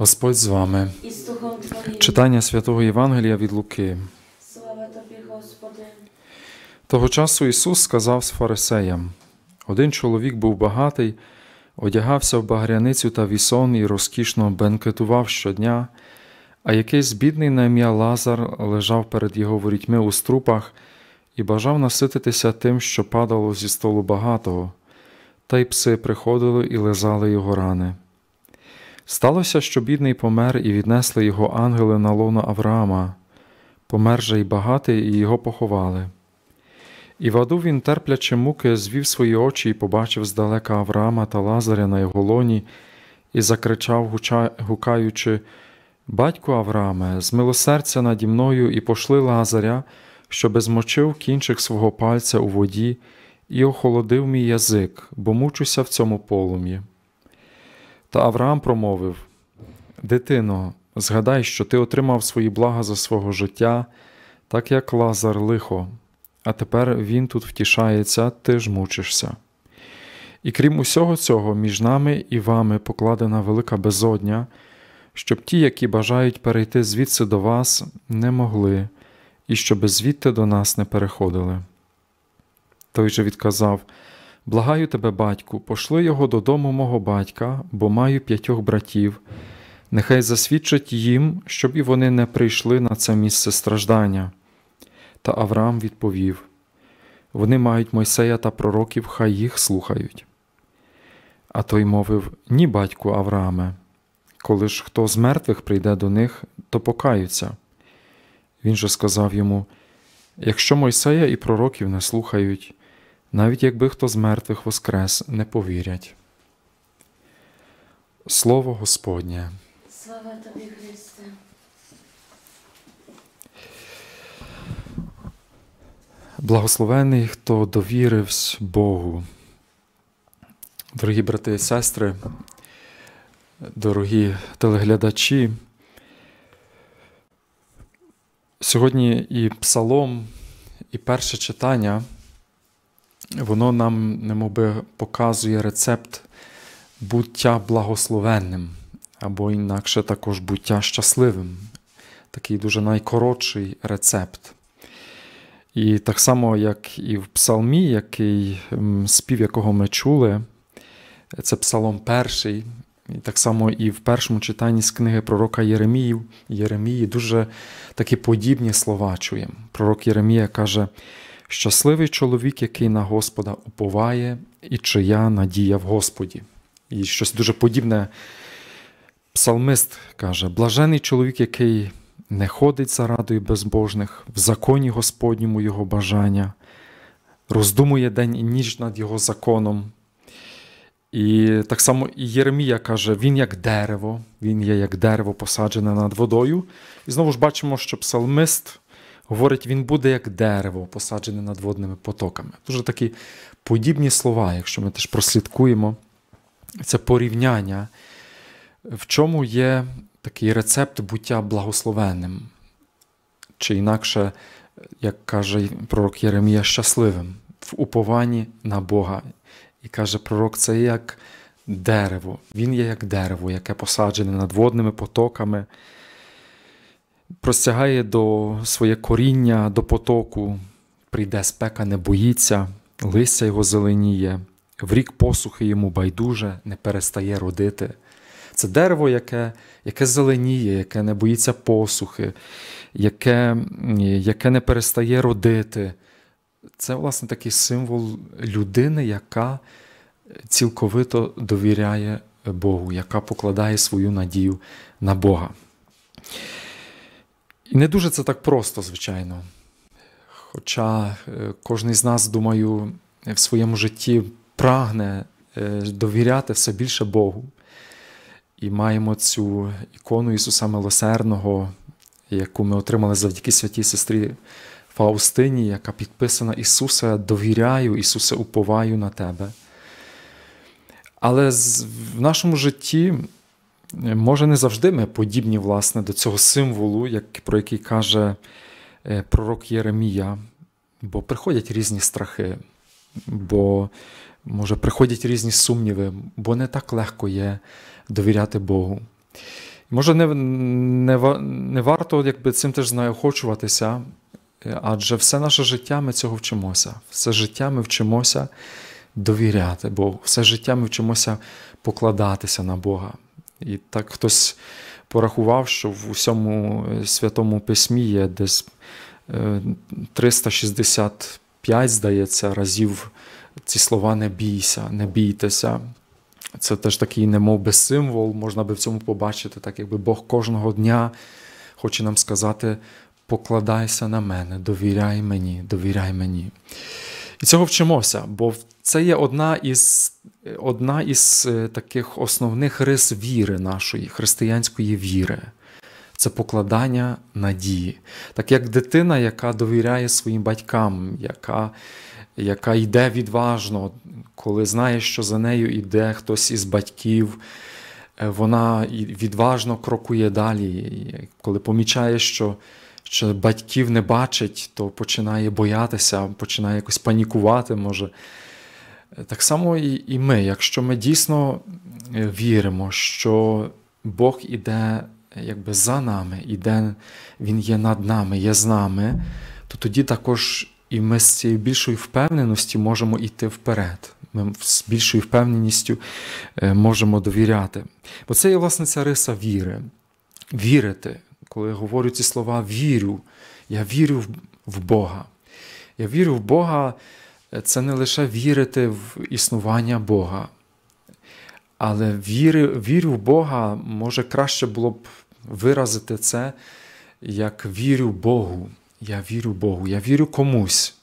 Господь з вами. Читання святого Євангелія від Луки. Того часу Ісус сказав з фарисеям: один чоловік був багатий, одягався в багряницю та вісон і розкішно бенкетував щодня, а якийсь бідний на ім'я Лазар лежав перед його ворітьми у струпах і бажав насититися тим, що падало зі столу багатого, та й пси приходили і лизали його рани. Сталося, що бідний помер, і віднесли його ангели на лоно Авраама, помер же й багатий, і його поховали. І в аду він, терплячи муки, звів свої очі і побачив здалека Авраама та Лазаря на його лоні, і закричав, гукаючи Батько Аврааме, змилосердя наді мною і пошли Лазаря, що безмочив кінчик свого пальця у воді, і охолодив мій язик, бо мучуся в цьому полум'ї. Та Авраам промовив: Дитино, згадай, що ти отримав свої блага за свого життя, так як Лазар лихо, а тепер він тут втішається, ти ж мучишся. І крім усього цього, між нами і вами покладена велика безодня, щоб ті, які бажають перейти звідси до вас, не могли, і щоб звідти до нас не переходили. Той же відказав Благаю тебе, батьку, пошли його додому мого батька, бо маю п'ятьох братів. Нехай засвідчать їм, щоб і вони не прийшли на це місце страждання. Та Авраам відповів: Вони мають Мойсея та пророків, хай їх слухають. А той мовив: Ні, батьку Аврааме, коли ж хто з мертвих прийде до них, то покаються. Він же сказав йому: Якщо Мойсея і пророків не слухають, навіть якби хто з мертвих воскрес, не повірять. Слово Господнє. Слава тобі, Христе. Благословений, хто довірився Богу. Дорогі брати і сестри, дорогі телеглядачі. Сьогодні і псалом, і перше читання воно нам немовби показує рецепт буття благословенним, або інакше також буття щасливим. Такий дуже найкоротший рецепт. І так само, як і в псалмі, який спів, якого ми чули, це псалом перший. І так само і в першому читанні з книги пророка Єремії, Єремії дуже такі подібні слова чуємо. Пророк Єремія каже: Щасливий чоловік, який на Господа уповає, і чия надія в Господі. І щось дуже подібне. Псалмист каже: блажений чоловік, який не ходить за радою безбожних, в законі Господньому його бажання, роздумує день і ніч над його законом. І так само і Єремія каже, він як дерево, він є як дерево, посаджене над водою. І знову ж бачимо, що псалмист Говорить, він буде як дерево, посаджене над водними потоками. Дуже такі подібні слова, якщо ми теж прослідкуємо це порівняння, в чому є такий рецепт буття благословенним, чи інакше, як каже пророк Єремія, щасливим в упованні на Бога. І каже пророк, це як дерево. Він є як дерево, яке посаджене над водними потоками простягає до своє коріння, до потоку, прийде спека, не боїться, листя його зеленіє, в рік посухи йому байдуже, не перестає родити. Це дерево, яке яке зеленіє, яке не боїться посухи, яке, яке не перестає родити. Це, власне, такий символ людини, яка цілковито довіряє Богу, яка покладає свою надію на Бога. І не дуже це так просто, звичайно. Хоча е, кожен з нас, думаю, в своєму житті прагне е, довіряти все більше Богу. І маємо цю ікону Ісуса Милосердного, яку ми отримали завдяки святій сестрі Фаустині, яка підписана Ісуса, довіряю, Ісусе, уповаю на Тебе. Але в нашому житті. Е, може, не завжди ми подібні власне, до цього символу, як, про який каже е, пророк Єремія, бо приходять різні страхи, бо, може, приходять різні сумніви, бо не так легко є довіряти Богу. Може, не не, не варто якби, цим теж знаєохочуватися, е, адже все наше життя ми цього вчимося. Все життя ми вчимося довіряти Богу, все життя ми вчимося покладатися на Бога. І так хтось порахував, що в усьому е, святому письмі є десь 365, е, здається, разів ці слова не бійся, не бійтеся. Це теж такий, немов би символ, можна би в цьому побачити, так якби Бог кожного дня хоче нам сказати: покладайся на мене, довіряй мені, довіряй мені. І цього вчимося, бо це є одна із одна із е, таких основних рис віри нашої, християнської віри. Це покладання надії. Так як дитина, яка довіряє своїм батькам, яка яка йде відважно, коли знає, що за нею йде хтось із батьків, е, вона відважно крокує далі, коли помічає, що що батьків не бачить, то починає боятися, починає якось панікувати може. Так само і ми, якщо ми дійсно е, віримо, що Бог іде якби за нами, іде, Він є над нами, є з нами, то тоді також і ми з цією більшою впевненості можемо йти вперед. Ми з більшою впевненістю е, можемо довіряти. Бо це є власне ця риса віри. Вірити коли говорю ці слова, вірю. Я вірю в Бога. Я вірю в Бога, е, це не лише вірити в існування Бога. Але віри, вірю в Бога, може краще було б виразити це, як вірю Богу. Я вірю Богу, я вірю комусь,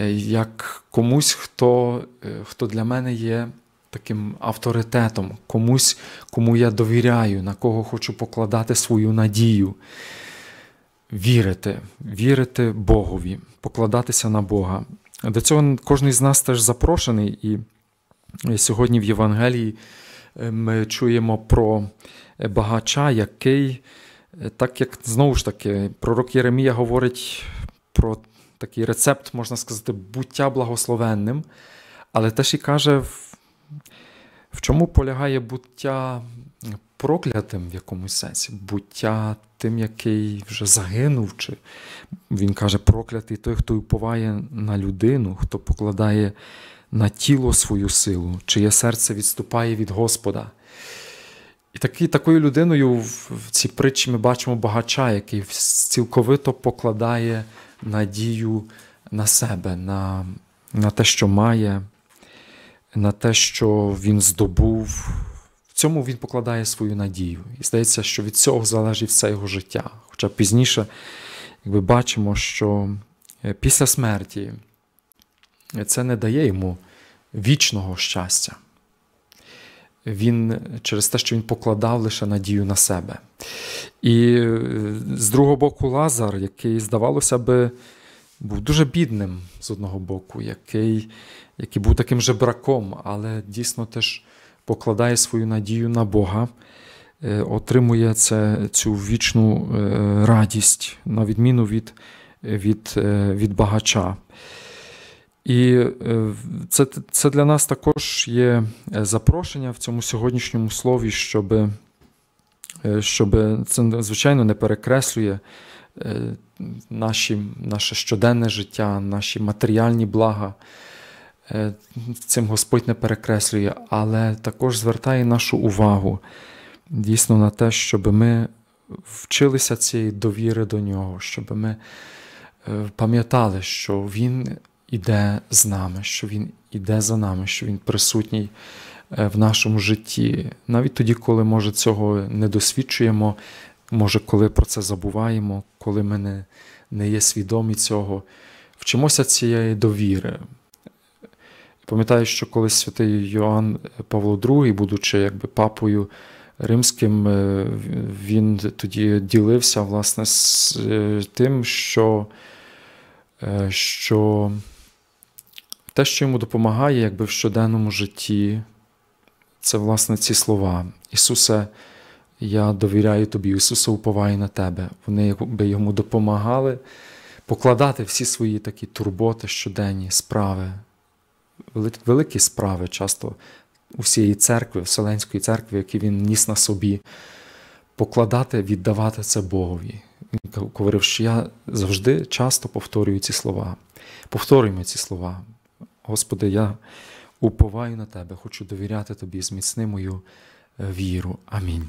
е, як комусь, хто, е, хто для мене є таким авторитетом, комусь, кому я довіряю, на кого хочу покладати свою надію. Вірити, вірити Богові, покладатися на Бога. До цього кожен з нас теж запрошений, і сьогодні в Євангелії е, ми чуємо про багача, який, е, так як знову ж таки, пророк Єремія говорить про такий рецепт, можна сказати, буття благословенним, але теж і каже в чому полягає буття проклятим в якомусь сенсі, буття тим, який вже загинув, чи він каже, проклятий той, хто уповає на людину, хто покладає на тіло свою силу, чиє серце відступає від Господа. І такі, такою людиною в цій притчі ми бачимо багача, який цілковито покладає надію на себе, на, на те, що має на те, що він здобув. В цьому він покладає свою надію. І здається, що від цього залежить все його життя. Хоча пізніше, якби бачимо, що е, після смерті е, це не дає йому вічного щастя. Він е, через те, що він покладав лише надію на себе. І з другого боку, Лазар, який, здавалося би, був дуже бідним з одного боку, який який був таким же браком, але дійсно теж покладає свою надію на Бога, е, отримує це, цю вічну е, радість, на відміну від, від, е, від багача. І це це для нас також є запрошення в цьому сьогоднішньому слові, щоб щоб це, звичайно, не перекреслює наші, наше щоденне життя, наші матеріальні блага, Е, цим Господь не перекреслює, але також звертає нашу увагу дійсно на те, щоб ми вчилися цієї довіри до нього, щоб ми е, пам'ятали, що Він іде з нами, що Він іде за нами, що Він присутній е, в нашому житті. Навіть тоді, коли, може, цього не досвідчуємо, може, коли про це забуваємо, коли ми не, не є свідомі цього, вчимося цієї довіри. Пам'ятаю, що колись святий Йоанн е, Павло II, будучи якби папою римським, е, він тоді ділився власне з е, тим, що що те, що йому допомагає якби в щоденному житті, це власне ці слова. Ісусе, я довіряю тобі, Ісусе, уповаю на тебе. Вони якби йому допомагали покладати всі свої такі турботи, щоденні справи великі справи часто усієї церкви, Вселенської церкви, які він ніс на собі, покладати, віддавати це Богові. Він говорив, що я завжди часто повторюю ці слова. Повторюємо ці слова. Господи, я уповаю на Тебе, хочу довіряти Тобі, зміцни мою е, віру. Амінь.